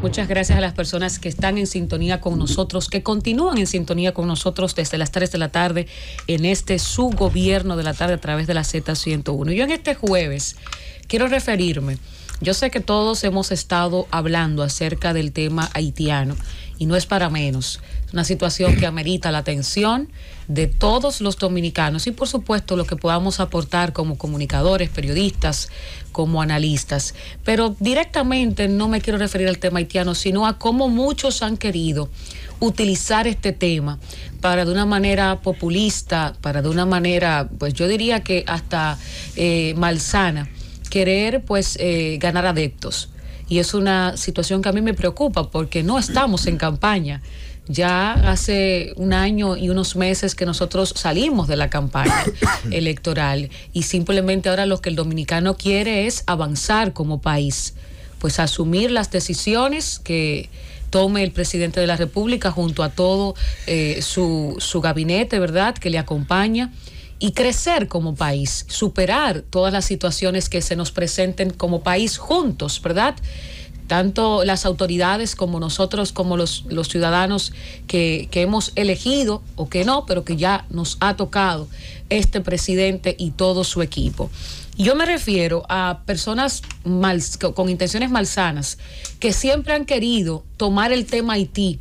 Muchas gracias a las personas que están en sintonía con nosotros, que continúan en sintonía con nosotros desde las 3 de la tarde en este su gobierno de la tarde a través de la Z101. Yo en este jueves quiero referirme yo sé que todos hemos estado hablando acerca del tema haitiano y no es para menos. Es una situación que amerita la atención de todos los dominicanos y por supuesto lo que podamos aportar como comunicadores, periodistas, como analistas. Pero directamente no me quiero referir al tema haitiano, sino a cómo muchos han querido utilizar este tema para de una manera populista, para de una manera, pues yo diría que hasta eh, malsana querer pues eh, ganar adeptos. Y es una situación que a mí me preocupa porque no estamos en campaña. Ya hace un año y unos meses que nosotros salimos de la campaña electoral y simplemente ahora lo que el dominicano quiere es avanzar como país, pues asumir las decisiones que, tome el presidente de la República junto a todo eh, su, su gabinete, ¿verdad?, que le acompaña y crecer como país, superar todas las situaciones que se nos presenten como país juntos, ¿verdad? Tanto las autoridades como nosotros, como los, ciudadanos que, que hemos elegido o que no, pero que ya nos ha tocado este presidente y todo su equipo. Yo me refiero a personas mal, con intenciones malsanas que siempre han querido tomar el tema Haití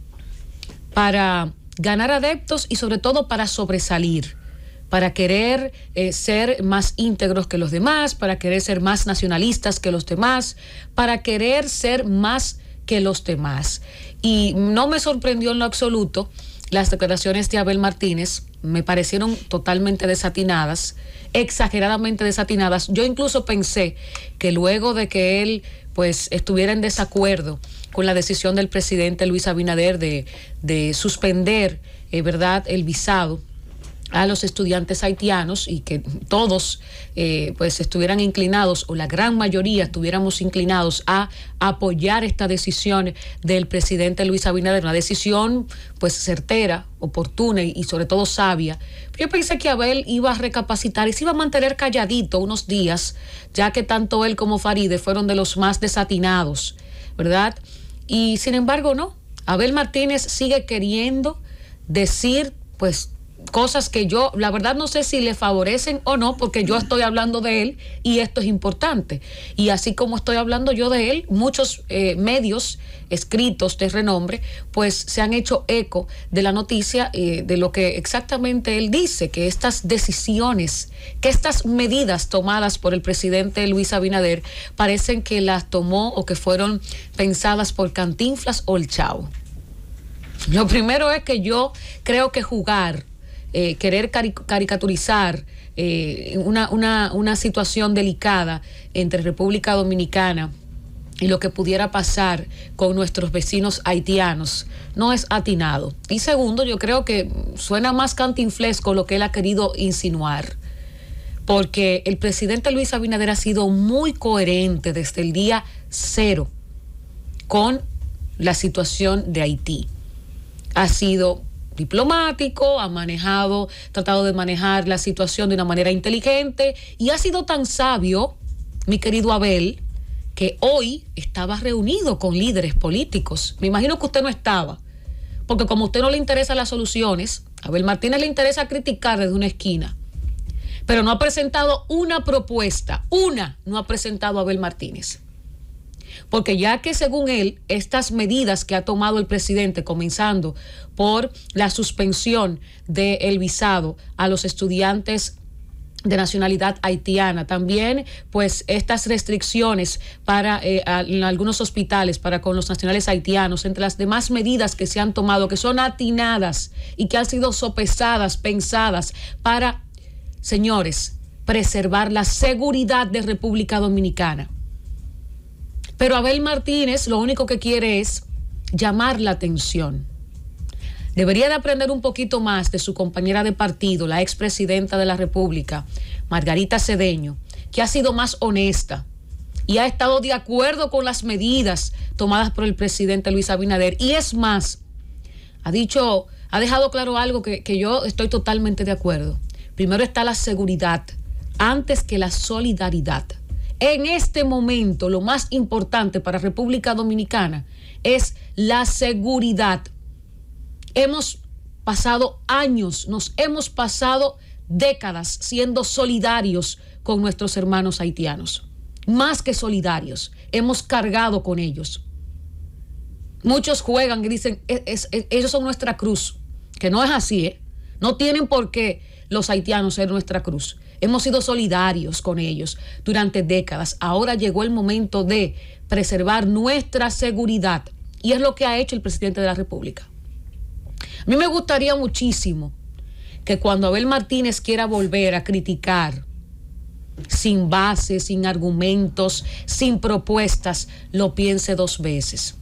para ganar adeptos y sobre todo para sobresalir para querer eh, ser más íntegros que los demás, para querer ser más nacionalistas que los demás, para querer ser más que los demás. Y no me sorprendió en lo absoluto las declaraciones de Abel Martínez, me parecieron totalmente desatinadas, exageradamente desatinadas. Yo incluso pensé que luego de que él pues estuviera en desacuerdo con la decisión del presidente Luis Abinader de, suspender eh, ¿verdad? el visado a los estudiantes haitianos y que todos eh, pues estuvieran inclinados o la gran mayoría estuviéramos inclinados a apoyar esta decisión del presidente Luis Abinader, una decisión pues certera, oportuna y, sobre todo sabia. yo pensé que Abel iba a recapacitar y se iba a mantener calladito unos días, ya que tanto él como Faride fueron de los más desatinados, ¿verdad? Y sin embargo no, Abel Martínez sigue queriendo decir pues cosas que yo, la verdad no sé si le favorecen o no, porque yo estoy hablando de él y esto es importante. Y así como estoy hablando yo de él, muchos eh, medios escritos de renombre, pues se han hecho eco de la noticia eh, de lo que exactamente él dice, que estas decisiones, que estas medidas tomadas por el presidente Luis Abinader parecen que las tomó o que fueron pensadas por Cantinflas o el Chao. Lo primero es que yo creo que jugar eh, querer caricaturizar eh, una, una situación delicada entre República Dominicana y lo que pudiera pasar con nuestros vecinos haitianos no es atinado. Y segundo, yo creo que suena más cantinflesco lo que él ha querido insinuar, porque el presidente Luis Abinader ha sido muy coherente desde el día cero con la situación de Haití. Ha sido diplomático, ha manejado, tratado de manejar la situación de una manera inteligente y ha sido tan sabio, mi querido Abel, que hoy estaba reunido con líderes políticos. Me imagino que usted no estaba, porque como a usted no le interesan las soluciones, a Abel Martínez le interesa criticar desde una esquina, pero no ha presentado una propuesta, una no ha presentado Abel Martínez. Porque ya que según él, estas medidas que ha tomado el presidente, comenzando por la suspensión del visado a los estudiantes de nacionalidad haitiana. También, pues, estas restricciones para eh, algunos hospitales para con los nacionales haitianos, entre las demás medidas que se han tomado, que son atinadas y que han sido sopesadas, pensadas para, señores, preservar la seguridad de República Dominicana. Pero Abel Martínez lo único que quiere es llamar la atención. Debería de aprender un poquito más de su compañera de partido, la expresidenta de la República, Margarita Cedeño, que ha sido más honesta y ha estado de acuerdo con las medidas tomadas por el presidente Luis Abinader. Y es más, ha dicho, ha dejado claro algo que, que yo estoy totalmente de acuerdo. Primero está la seguridad antes que la solidaridad. En este momento, lo más importante para República Dominicana es la seguridad. Hemos pasado años, nos hemos pasado décadas siendo solidarios con nuestros hermanos haitianos. Más que solidarios, hemos cargado con ellos. Muchos juegan y dicen, e-, e-, ellos son nuestra cruz, que no es así, ¿eh? No tienen por qué los haitianos en nuestra cruz. Hemos sido solidarios con ellos durante décadas. Ahora llegó el momento de preservar nuestra seguridad y es lo que ha hecho el presidente de la República. A mí me gustaría muchísimo que cuando Abel Martínez quiera volver a criticar sin base, sin argumentos, sin propuestas, lo piense dos veces.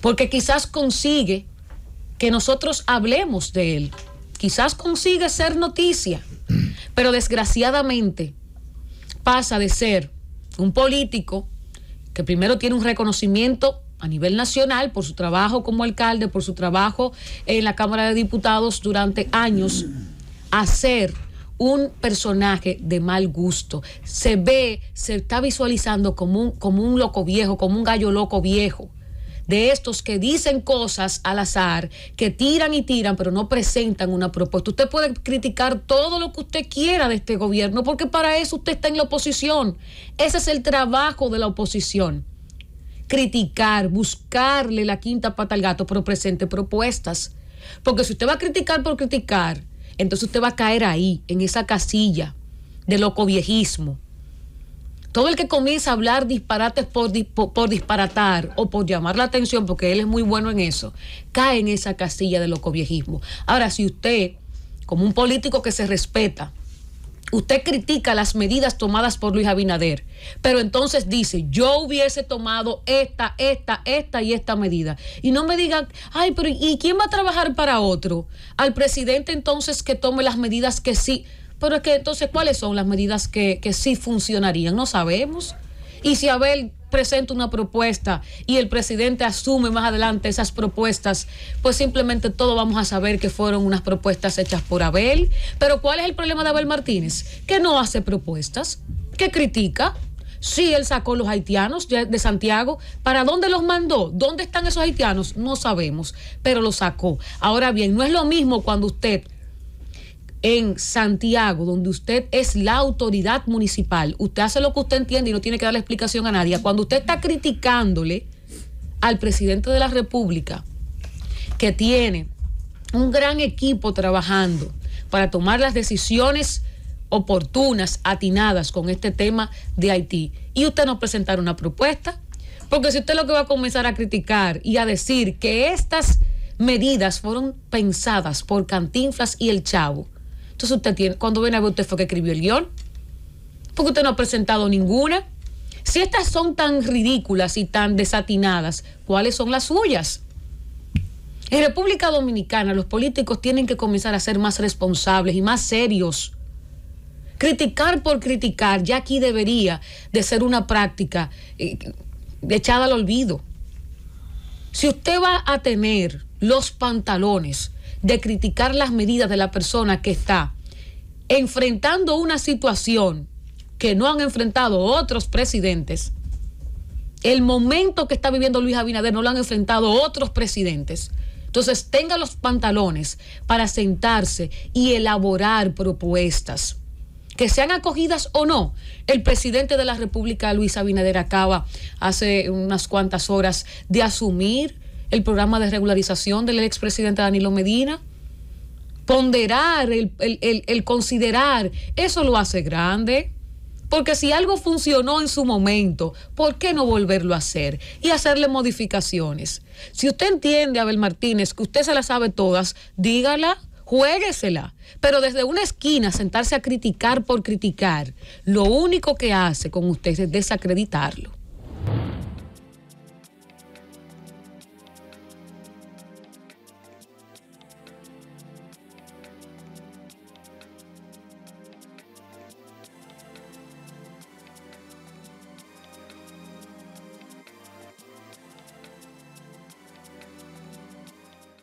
Porque quizás consigue que nosotros hablemos de él, quizás consigue ser noticia, pero desgraciadamente pasa de ser un político que primero tiene un reconocimiento a nivel nacional por su trabajo como alcalde, por su trabajo en la Cámara de Diputados durante años, a ser un personaje de mal gusto. Se ve, se está visualizando como un, como un loco viejo, como un gallo loco viejo de estos que dicen cosas al azar, que tiran y tiran, pero no presentan una propuesta. Usted puede criticar todo lo que usted quiera de este gobierno, porque para eso usted está en la oposición. Ese es el trabajo de la oposición. Criticar, buscarle la quinta pata al gato, pero presente propuestas. Porque si usted va a criticar por criticar, entonces usted va a caer ahí, en esa casilla de loco viejismo todo el que comienza a hablar disparates por, por, disparatar o por llamar la atención, porque él es muy bueno en eso, cae en esa casilla de locoviejismo. Ahora, si usted, como un político que se respeta, usted critica las medidas tomadas por Luis Abinader, pero entonces dice, yo hubiese tomado esta, esta, esta y esta medida. Y no me digan, ay, pero ¿y quién va a trabajar para otro? Al presidente entonces que tome las medidas que sí. Pero es que entonces, ¿cuáles son las medidas que, sí funcionarían? No sabemos. Y si Abel presenta una propuesta y el presidente asume más adelante esas propuestas, pues simplemente todos vamos a saber que fueron unas propuestas hechas por Abel. Pero ¿cuál es el problema de Abel Martínez? Que no hace propuestas, que critica. Sí, él sacó los haitianos de Santiago. ¿Para dónde los mandó? ¿Dónde están esos haitianos? No sabemos, pero los sacó. Ahora bien, no es lo mismo cuando usted en Santiago, donde usted es la autoridad municipal, usted hace lo que usted entiende y no tiene que dar la explicación a nadie. Cuando usted está criticándole al presidente de la República, que tiene un gran equipo trabajando para tomar las decisiones oportunas, atinadas con este tema de Haití, y usted no presentar una propuesta, porque si usted lo que va a comenzar a criticar y a decir que estas medidas fueron pensadas por Cantinflas y el Chavo, entonces usted cuando ven a ver usted fue que escribió el guión, porque usted no ha presentado ninguna. Si estas son tan ridículas y tan desatinadas, ¿cuáles son las suyas? En República Dominicana los políticos tienen que comenzar a ser más responsables y más serios. Criticar por criticar ya aquí debería de ser una práctica eh, echada al olvido. Si usted va a tener los pantalones de criticar las medidas de la persona que está enfrentando una situación que no han enfrentado otros presidentes, el momento que está viviendo Luis Abinader no lo han enfrentado otros presidentes. Entonces tenga los pantalones para sentarse y elaborar propuestas. Que sean acogidas o no, el presidente de la República, Luis Abinader, acaba hace unas cuantas horas de asumir el programa de regularización del expresidente Danilo Medina. Ponderar, el, considerar, eso lo hace grande. Porque si algo funcionó en su momento, ¿por qué no volverlo a hacer y hacerle modificaciones? Si usted entiende, Abel Martínez, que usted se la sabe todas, dígala, juéguesela. Pero desde una esquina, sentarse a criticar por criticar, lo único que hace con usted es desacreditarlo.